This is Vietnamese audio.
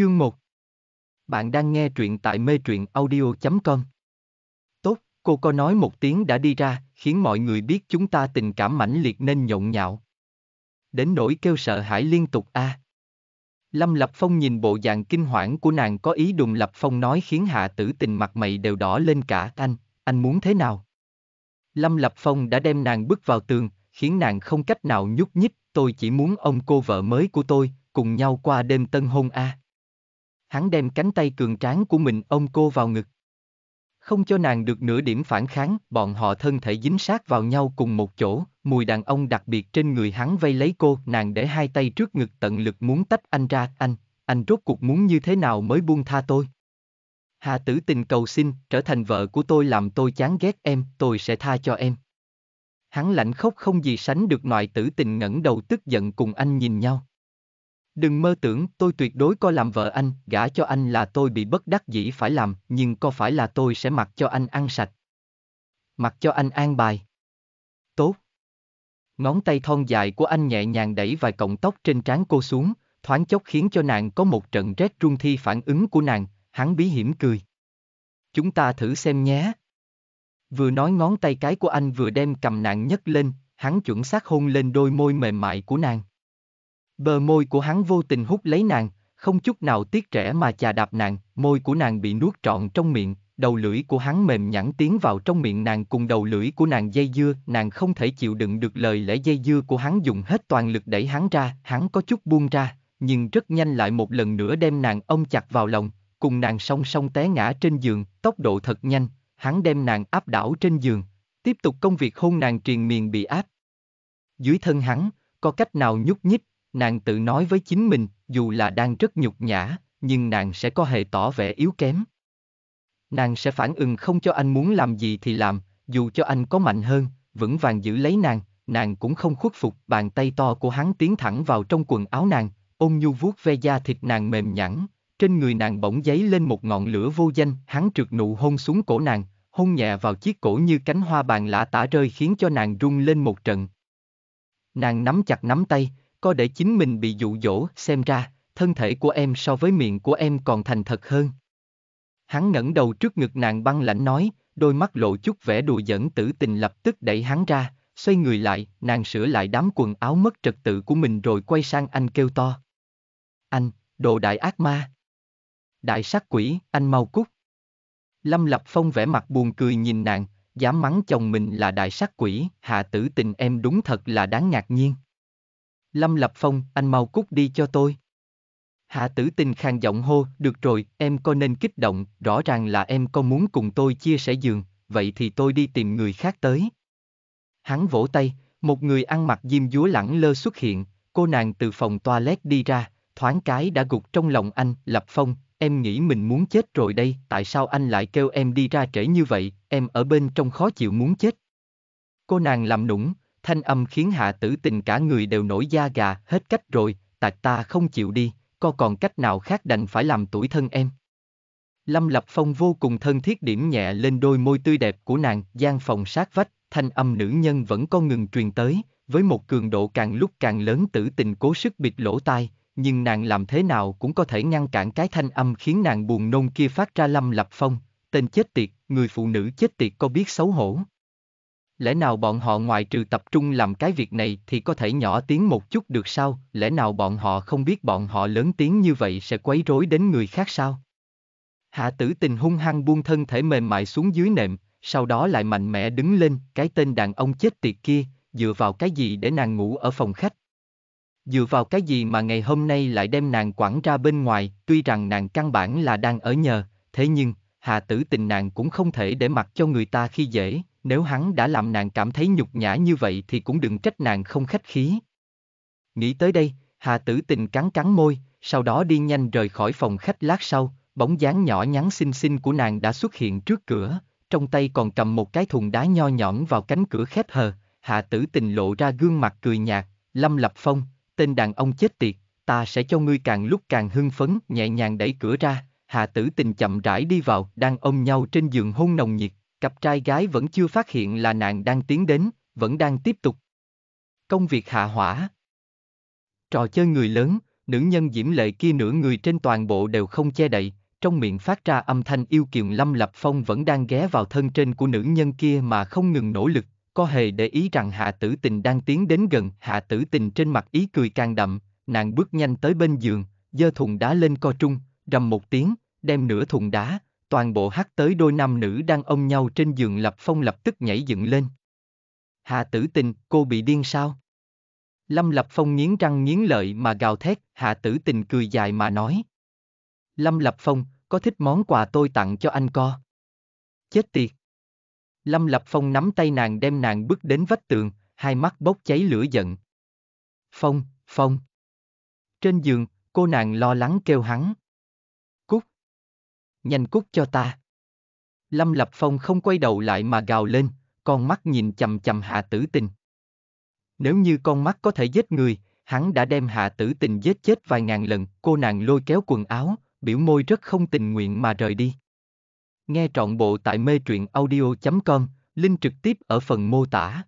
Chương 1 Bạn đang nghe truyện tại mê truyện audio.com Tốt, cô có nói một tiếng đã đi ra, khiến mọi người biết chúng ta tình cảm mãnh liệt nên nhộn nhạo. Đến nỗi kêu sợ hãi liên tục a. À. Lâm Lập Phong nhìn bộ dạng kinh hoảng của nàng có ý đùng Lập Phong nói khiến hạ tử tình mặt mày đều đỏ lên cả anh, anh muốn thế nào? Lâm Lập Phong đã đem nàng bước vào tường, khiến nàng không cách nào nhúc nhích, tôi chỉ muốn ông cô vợ mới của tôi, cùng nhau qua đêm tân hôn a. À hắn đem cánh tay cường tráng của mình ôm cô vào ngực. Không cho nàng được nửa điểm phản kháng, bọn họ thân thể dính sát vào nhau cùng một chỗ, mùi đàn ông đặc biệt trên người hắn vây lấy cô, nàng để hai tay trước ngực tận lực muốn tách anh ra, anh, anh rốt cuộc muốn như thế nào mới buông tha tôi. Hà tử tình cầu xin, trở thành vợ của tôi làm tôi chán ghét em, tôi sẽ tha cho em. Hắn lạnh khóc không gì sánh được nội tử tình ngẩng đầu tức giận cùng anh nhìn nhau. Đừng mơ tưởng tôi tuyệt đối coi làm vợ anh, gả cho anh là tôi bị bất đắc dĩ phải làm, nhưng có phải là tôi sẽ mặc cho anh ăn sạch. Mặc cho anh an bài. Tốt. Ngón tay thon dài của anh nhẹ nhàng đẩy vài cọng tóc trên trán cô xuống, thoáng chốc khiến cho nàng có một trận rét run thi phản ứng của nàng, hắn bí hiểm cười. Chúng ta thử xem nhé. Vừa nói ngón tay cái của anh vừa đem cầm nàng nhấc lên, hắn chuẩn xác hôn lên đôi môi mềm mại của nàng. Bờ môi của hắn vô tình hút lấy nàng, không chút nào tiếc trẻ mà chà đạp nàng, môi của nàng bị nuốt trọn trong miệng, đầu lưỡi của hắn mềm nhẵn tiến vào trong miệng nàng cùng đầu lưỡi của nàng dây dưa, nàng không thể chịu đựng được lời lẽ dây dưa của hắn dùng hết toàn lực đẩy hắn ra, hắn có chút buông ra, nhưng rất nhanh lại một lần nữa đem nàng ôm chặt vào lòng, cùng nàng song song té ngã trên giường, tốc độ thật nhanh, hắn đem nàng áp đảo trên giường, tiếp tục công việc hôn nàng triền miên bị áp. Dưới thân hắn, có cách nào nhúc nhích, nàng tự nói với chính mình, dù là đang rất nhục nhã, nhưng nàng sẽ có hề tỏ vẻ yếu kém. Nàng sẽ phản ứng không cho anh muốn làm gì thì làm, dù cho anh có mạnh hơn, vững vàng giữ lấy nàng, nàng cũng không khuất phục, bàn tay to của hắn tiến thẳng vào trong quần áo nàng, ôn nhu vuốt ve da thịt nàng mềm nhẵn, trên người nàng bỗng dấy lên một ngọn lửa vô danh, hắn trượt nụ hôn xuống cổ nàng, hôn nhẹ vào chiếc cổ như cánh hoa bàn lã tả rơi khiến cho nàng rung lên một trận. Nàng nắm chặt nắm tay, có để chính mình bị dụ dỗ, xem ra, thân thể của em so với miệng của em còn thành thật hơn. Hắn ngẩng đầu trước ngực nàng băng lãnh nói, đôi mắt lộ chút vẻ đùa giỡn tử tình lập tức đẩy hắn ra, xoay người lại, nàng sửa lại đám quần áo mất trật tự của mình rồi quay sang anh kêu to. Anh, đồ đại ác ma. Đại sát quỷ, anh mau cút. Lâm Lập Phong vẻ mặt buồn cười nhìn nàng, dám mắng chồng mình là đại sát quỷ, hạ tử tình em đúng thật là đáng ngạc nhiên. Lâm Lập Phong, anh mau cút đi cho tôi. Hạ tử tình khang giọng hô, được rồi, em có nên kích động, rõ ràng là em có muốn cùng tôi chia sẻ giường, vậy thì tôi đi tìm người khác tới. Hắn vỗ tay, một người ăn mặc diêm dúa lẳng lơ xuất hiện, cô nàng từ phòng toilet đi ra, thoáng cái đã gục trong lòng anh, Lập Phong, em nghĩ mình muốn chết rồi đây, tại sao anh lại kêu em đi ra trễ như vậy, em ở bên trong khó chịu muốn chết. Cô nàng làm nũng, thanh âm khiến hạ tử tình cả người đều nổi da gà, hết cách rồi, tạc ta không chịu đi, có còn cách nào khác đành phải làm tuổi thân em. Lâm Lập Phong vô cùng thân thiết điểm nhẹ lên đôi môi tươi đẹp của nàng, gian phòng sát vách, thanh âm nữ nhân vẫn có ngừng truyền tới, với một cường độ càng lúc càng lớn tử tình cố sức bịt lỗ tai, nhưng nàng làm thế nào cũng có thể ngăn cản cái thanh âm khiến nàng buồn nôn kia phát ra Lâm Lập Phong, tên chết tiệt, người phụ nữ chết tiệt có biết xấu hổ lẽ nào bọn họ ngoài trừ tập trung làm cái việc này thì có thể nhỏ tiếng một chút được sao, lẽ nào bọn họ không biết bọn họ lớn tiếng như vậy sẽ quấy rối đến người khác sao? Hạ tử tình hung hăng buông thân thể mềm mại xuống dưới nệm, sau đó lại mạnh mẽ đứng lên, cái tên đàn ông chết tiệt kia, dựa vào cái gì để nàng ngủ ở phòng khách? Dựa vào cái gì mà ngày hôm nay lại đem nàng quẳng ra bên ngoài, tuy rằng nàng căn bản là đang ở nhờ, thế nhưng, hạ tử tình nàng cũng không thể để mặc cho người ta khi dễ, nếu hắn đã làm nàng cảm thấy nhục nhã như vậy thì cũng đừng trách nàng không khách khí. Nghĩ tới đây, Hà Tử Tình cắn cắn môi, sau đó đi nhanh rời khỏi phòng khách lát sau, bóng dáng nhỏ nhắn xinh xinh của nàng đã xuất hiện trước cửa, trong tay còn cầm một cái thùng đá nho nhõm vào cánh cửa khép hờ, Hà Tử Tình lộ ra gương mặt cười nhạt, Lâm Lập Phong, tên đàn ông chết tiệt, ta sẽ cho ngươi càng lúc càng hưng phấn, nhẹ nhàng đẩy cửa ra, Hà Tử Tình chậm rãi đi vào, đang ôm nhau trên giường hôn nồng nhiệt. Cặp trai gái vẫn chưa phát hiện là nàng đang tiến đến, vẫn đang tiếp tục. Công việc hạ hỏa. Trò chơi người lớn, nữ nhân diễm lệ kia nửa người trên toàn bộ đều không che đậy, trong miệng phát ra âm thanh yêu kiều Lâm Lập Phong vẫn đang ghé vào thân trên của nữ nhân kia mà không ngừng nỗ lực, có hề để ý rằng Hạ Tử Tình đang tiến đến gần, Hạ Tử Tình trên mặt ý cười càng đậm, nàng bước nhanh tới bên giường, giơ thùng đá lên co trung, rầm một tiếng, đem nửa thùng đá, toàn bộ hắt tới đôi nam nữ đang ôm nhau trên giường lập phong lập tức nhảy dựng lên. Hà tử tình, cô bị điên sao? Lâm lập phong nghiến răng nghiến lợi mà gào thét, hà tử tình cười dài mà nói. Lâm lập phong, có thích món quà tôi tặng cho anh co? Chết tiệt! Lâm lập phong nắm tay nàng đem nàng bước đến vách tường, hai mắt bốc cháy lửa giận. Phong, phong! Trên giường, cô nàng lo lắng kêu hắn nhanh cút cho ta. Lâm Lập Phong không quay đầu lại mà gào lên, con mắt nhìn chầm chầm hạ tử tình. Nếu như con mắt có thể giết người, hắn đã đem hạ tử tình giết chết vài ngàn lần, cô nàng lôi kéo quần áo, biểu môi rất không tình nguyện mà rời đi. Nghe trọn bộ tại mê truyện audio.com, link trực tiếp ở phần mô tả.